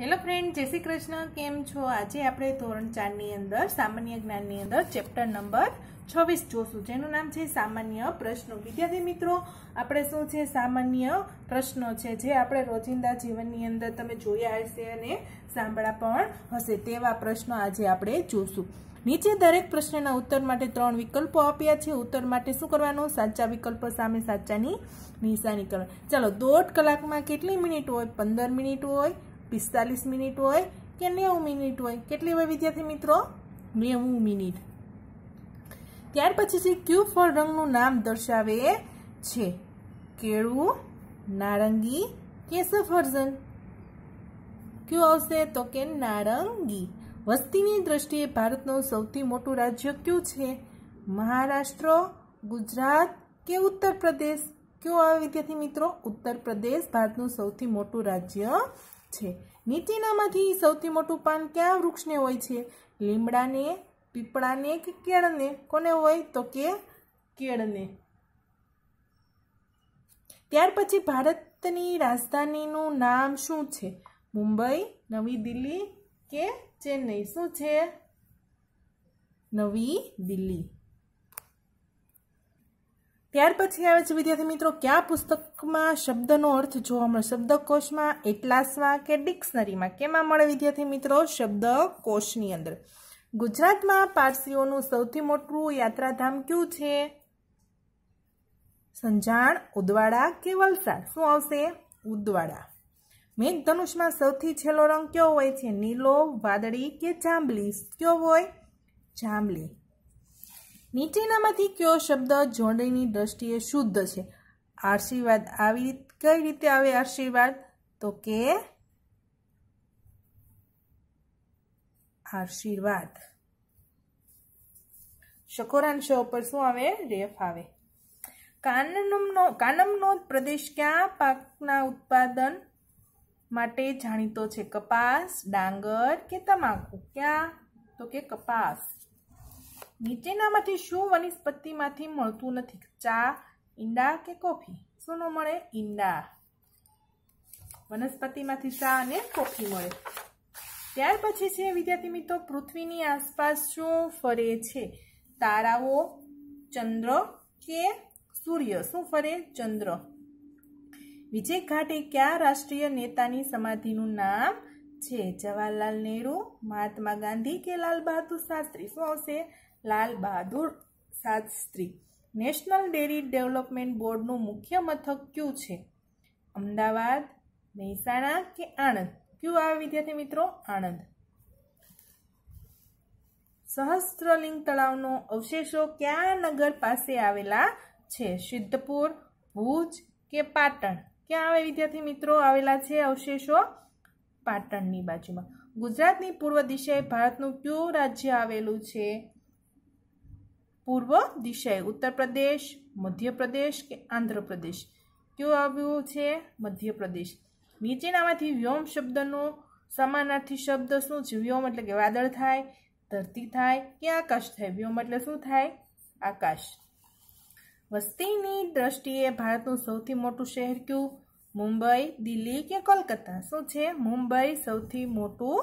hello friend જય શ્રી કૃષ્ણ કેમ છો આજે આપણે ધોરણ ચારની અંદર સામાન્ય જ્ઞાનની અંદર ચેપ્ટર નંબર છવ્વીસ જોશું જેનું નામ છે સામાન્ય પ્રશ્નો વિદ્યાર્થી મિત્રો આપણે શું છે સામાન્ય પ્રશ્નો છે જે આપણે રોજિંદા જીવનની અંદર તમે જોયા હશે અને સાંભળા પણ હશે તેવા પ્રશ્નો આજે આપણે જોશું નીચે દરેક પ્રશ્નના ઉત્તર માટે ત્રણ વિકલ્પો આપ્યા છે ઉત્તર માટે શું કરવાનું સાચા વિકલ્પો સામે સાચાની નિશાની કરવાની ચાલો દોઢ કલાકમાં કેટલી મિનિટ હોય પંદર મિનિટ હોય પિસ્તાલીસ મિનિટ હોય કે નેવું મિનિટ હોય કેટલી હોય વિદ્યાર્થી મિત્રો નેવું મિનિટ ત્યાર પછી છે ક્યુ ફળ રંગનું નામ દર્શાવે છે કેળવું નારંગી કે સફરજન કયું આવશે તો કે નારંગી વસ્તીની દ્રષ્ટિએ ભારતનું સૌથી મોટું રાજ્ય કયું છે મહારાષ્ટ્ર ગુજરાત કે ઉત્તર પ્રદેશ કયો આવે વિદ્યાર્થી મિત્રો ઉત્તર પ્રદેશ ભારતનું સૌથી મોટું રાજ્ય છે નીચેનામાંથી સૌથી મોટું પાન કયા વૃક્ષને હોય છે લીમડાને પીપળાને કે કેળને કોને હોય તો કે કેળને ત્યાર પછી ભારતની રાજધાનીનું નામ શું છે મુંબઈ નવી દિલ્હી કે ચેન્નઈ શું છે નવી દિલ્હી ત્યાર પછી આવે છે વિદ્યાર્થી મિત્રો કયા પુસ્તકમાં શબ્દનો અર્થ જોવા મળે શબ્દકોશમાં એટલાસમાં કે ડિક્શનરીમાં કેમાં મળે વિદ્યાર્થી મિત્રો શબ્દકોશની અંદર ગુજરાતમાં પારસીઓનું સૌથી મોટું યાત્રાધામ કયું છે સંજાણ ઉદવાડા કે વલસાડ શું આવશે ઉદવાડા મેઘધનુષમાં સૌથી છેલ્લો રંગ કયો હોય છે નીલો વાદળી કે જાંબલી કયો હોય જાંબલી નીચેનામાંથી કયો શબ્દ જોડણીની દ્રષ્ટિએ શુદ્ધ છે આશીર્વાદ આવી કઈ રીતે આવે આશીર્વાદ તો કે આશીર્વાદ શકોરાંશ ઉપર શું આવે રેફ આવે કાનમનો કાનમનો પ્રદેશ ક્યાં પાકના ઉત્પાદન માટે જાણીતો છે કપાસ ડાંગર કે તમાકુ ક્યાં તો કે કપાસ નીચેનામાંથી શું વનસ્પતિમાંથી મળતું નથી ચા ઈંડા કે કોફી શું મળે ઈંડા વનસ્પતિમાંથી ચા અને કોફી મળે ત્યાર પછી છે વિદ્યાર્થી મિત્રો પૃથ્વીની આસપાસ શું ફરે છે તારાઓ ચંદ્ર કે સૂર્ય શું ફરે ચંદ્ર વિજય ઘાટે કયા રાષ્ટ્રીય નેતાની સમાધિનું નામ છે જવાહરલાલ નહેરુ મહાત્મા ગાંધી કે લાલ બહાદુર શાસ્ત્રી શું આવશે Lal Bahadur Shastri national dairy development બોર્ડનું મુખ્ય મથક ક્યુ છે અમદાવાદ મહેસાણા કે આણંદ ક્યુ આવે વિદ્યાર્થી મિત્રો આણંદ સહસ્ત્રલિંગ તળાવનો અવશેષો ક્યાં નગર પાસે આવેલા છે સિદ્ધપુર ભુજ કે પાટણ ક્યાં આવે વિદ્યાર્થી મિત્રો આવેલા છે અવશેષો પાટણની બાજુમાં ગુજરાતની પૂર્વ દિશાએ ભારતનું કયું રાજ્ય આવેલું છે પૂર્વ દિશાએ ઉત્તર પ્રદેશ મધ્યપ્રદેશ કે આંધ્રપ્રદેશ કયું આવ્યું છે મધ્યપ્રદેશ નીચેનામાંથી વ્યોમ શબ્દનો સમાનાર્થી શબ્દ શું છે વ્યોમ એટલે કે વાદળ થાય ધરતી થાય કે આકાશ થાય વ્યોમ એટલે શું થાય આકાશ વસ્તીની દ્રષ્ટિએ ભારતનું સૌથી મોટું શહેર કયું મુંબઈ દિલ્હી કે કોલકાતા શું છે મુંબઈ સૌથી મોટું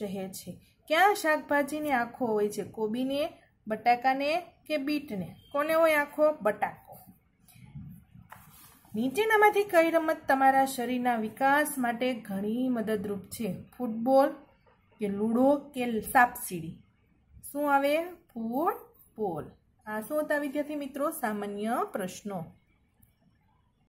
શહેર છે ક્યાં શાકભાજીની આંખો હોય છે કોબીને બટાકાને કે બીટને કોને હોય આંખો બટાકો નીચેનામાંથી કઈ રમત તમારા શરીરના વિકાસ માટે ઘણી મદદરૂપ છે ફૂટબોલ કે લૂડો કે સાપસીડી શું આવે ફૂટબોલ આ શું હતા વિદ્યાર્થી મિત્રો સામાન્ય પ્રશ્નો